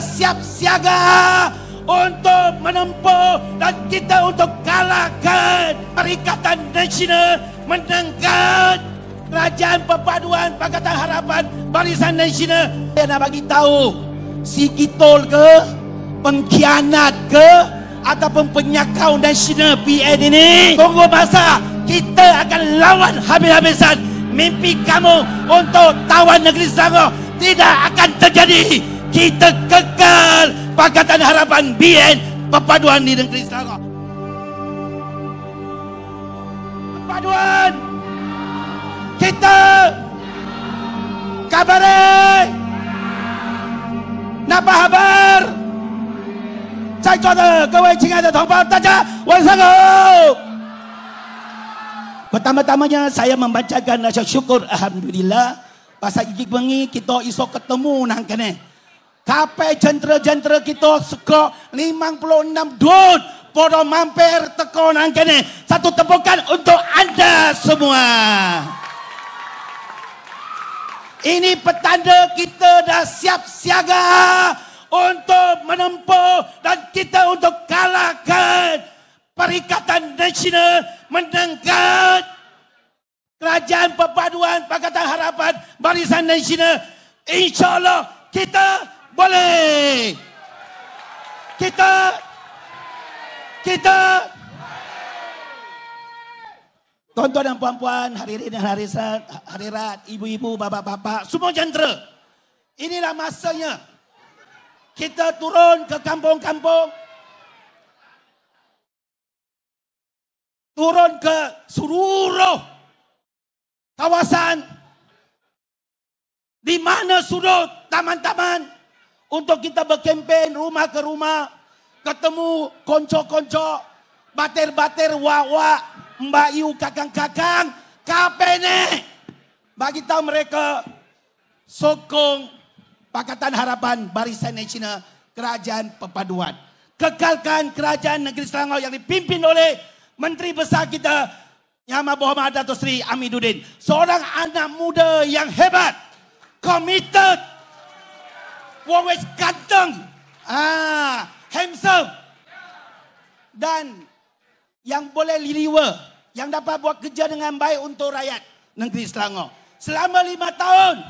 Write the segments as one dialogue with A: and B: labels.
A: siap siaga untuk menempuh dan kita untuk kalahkan Perikatan Nasional menangkan Kerajaan Perpaduan Pakatan Harapan Barisan Nasional Saya nak bagi tahu si kitol ke pengkhianat ke ataupun penyakau nasional PN ini tunggu masa kita akan lawan habis-habisan mimpi kamu untuk tawan negeri Selangor tidak akan terjadi kita kekal Pakatan Harapan BN Perpaduan di negeri Selangor Perpaduan kita kabar nak apa khabar saya cuaca kawai cingat dan tongpau taja wansangu pertama-tamanya saya membacakan rasa syukur Alhamdulillah pasal gigi bengi kita iso ketemu nang kena tapi jentera-jentera kita sekok enam dun Poro mampir teko nang Satu tepukan untuk anda semua Ini petanda kita dah siap siaga Untuk menempuh dan kita untuk kalahkan Perikatan Nasional menengkat Kerajaan Perpaduan Pakatan Harapan Barisan Nasional InsyaAllah kita boleh. Kita. Kita. Tuan-tuan dan puan-puan, hari ini dan hari hari hadirat ibu-ibu, bapa-bapa semua jentera. Inilah masanya kita turun ke kampung-kampung. Turun ke seluruh kawasan di mana sudut taman-taman untuk kita berkempen rumah ke rumah, ketemu konco-konco, bater-bater, wawa, mbak iu kakang-kakang, kape kapene, bagi tahu mereka sokong Pakatan Harapan Barisan Nasional Kerajaan pepaduan, Kekalkan Kerajaan Negeri Selangor yang dipimpin oleh Menteri Besar kita, Nyama Bohamad Dato' Sri Amiduddin. Seorang anak muda yang hebat, komited. Wong wis ganteng. Ah, handsome. Dan yang boleh liriwa, yang dapat buat kerja dengan baik untuk rakyat negeri Selangor. Selama lima tahun,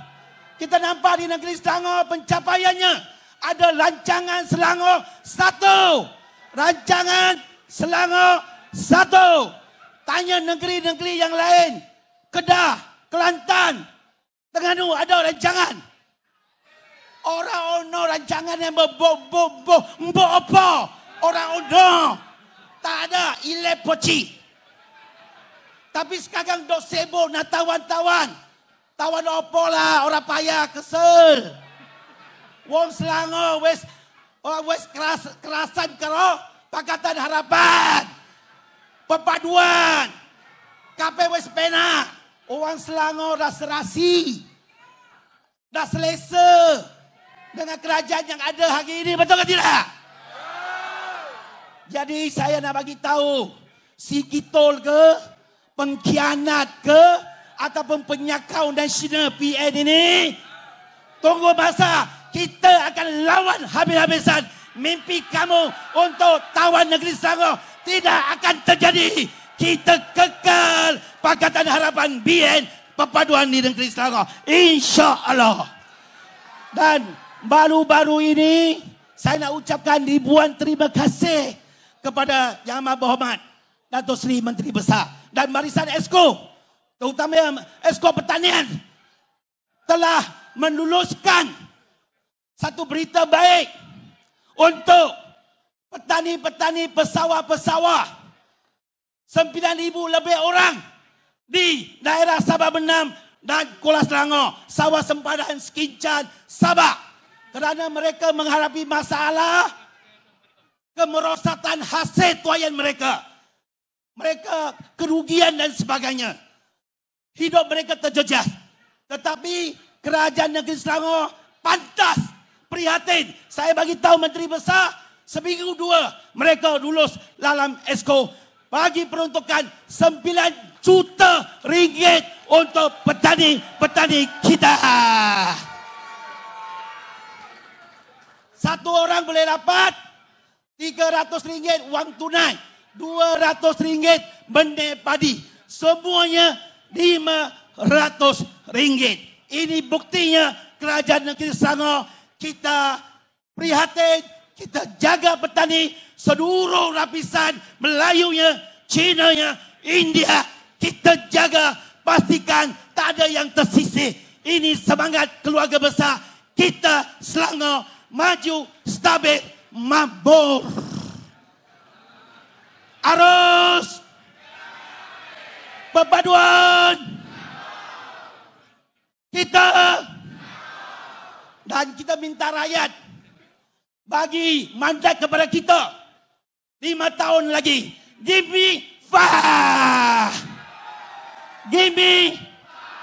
A: kita nampak di negeri Selangor pencapaiannya ada rancangan Selangor satu. Rancangan Selangor satu. Tanya negeri-negeri yang lain. Kedah, Kelantan, Terengganu ada rancangan. Orang ono rancangan yang bobo-bobo, bo bo apa? Orang ono. Tak ada ile poci. Tapi sekarang dok sebo nak tawan-tawan. Tawan apa lah orang payah kesel. Wong selango, wes orang wes keras, kerasan kero pakatan harapan. Perpaduan. Kape wes pena. Wong selango rasa rasi. Dah selesai dengan kerajaan yang ada hari ini betul atau tidak? Jadi saya nak bagi tahu si Gitol ke pengkhianat ke ataupun penyakau nasional PN ini tunggu masa kita akan lawan habis-habisan mimpi kamu untuk tawan negeri Selangor tidak akan terjadi kita kekal Pakatan Harapan BN Perpaduan di negeri Selangor insya-Allah dan baru-baru ini saya nak ucapkan ribuan terima kasih kepada Yang Amat Berhormat Dato' Seri Menteri Besar dan Barisan Esko terutamanya Esko Pertanian telah meluluskan satu berita baik untuk petani-petani pesawah-pesawah 9,000 lebih orang di daerah Sabah Benam dan Kuala Selangor, Sawah Sempadan, Sekincan, Sabah. Kerana mereka menghadapi masalah kemerosatan hasil tuayan mereka. Mereka kerugian dan sebagainya. Hidup mereka terjejas. Tetapi kerajaan negeri Selangor pantas prihatin. Saya bagi tahu Menteri Besar, seminggu dua mereka lulus dalam esko bagi peruntukan 9 juta ringgit untuk petani Petani kita. Satu orang boleh dapat rm ringgit wang tunai. rm ringgit benda padi. Semuanya rm ringgit. Ini buktinya kerajaan negeri Sangau. Kita prihatin, kita jaga petani. Seluruh lapisan Melayunya, Cinanya, India. Kita jaga, pastikan tak ada yang tersisih. Ini semangat keluarga besar kita Selangor maju stabil, mabur. Arus Bebaduan Kita Dan kita minta rakyat Bagi mandat kepada kita Lima tahun lagi Give me fah. Give me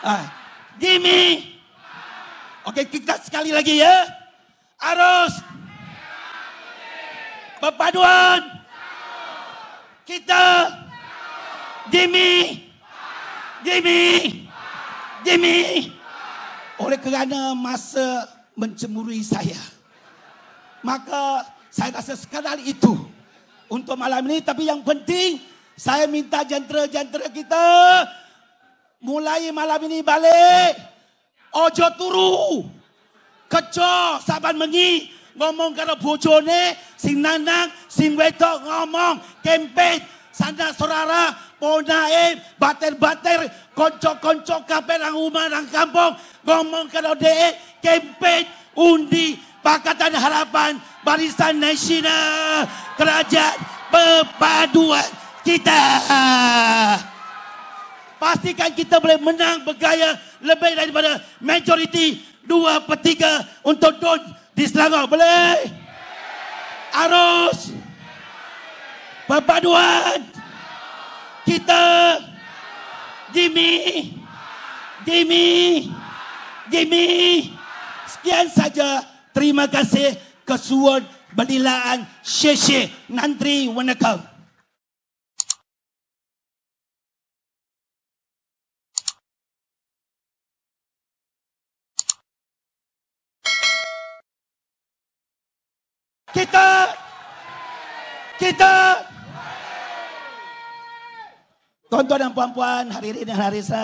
A: ah, Give me Okey kita sekali lagi ya arus perpaduan kita demi, demi, demi oleh kerana masa mencemuri saya maka saya rasa sekadar itu untuk malam ini tapi yang penting saya minta jentera-jentera kita mulai malam ini balik ojo turu kerja saban mengi ngomong karo bojo ne sing nanang sing wedok ngomong kempen sanda sorara ponae bater-bater konco-konco kabeh nang umah nang kampung ngomong karo de kempen undi pakatan harapan barisan nasional kerajaan perpaduan kita pastikan kita boleh menang bergaya lebih daripada majoriti dua per tiga untuk don di Selangor. Boleh? Arus. Perpaduan. Kita. Jimmy. Jimmy. Jimmy. Sekian saja. Terima kasih kesuat berdilaan. Syekh Syekh Nantri Wanakam. Kita Kita Tuan-tuan dan puan-puan, hari ini hari saya.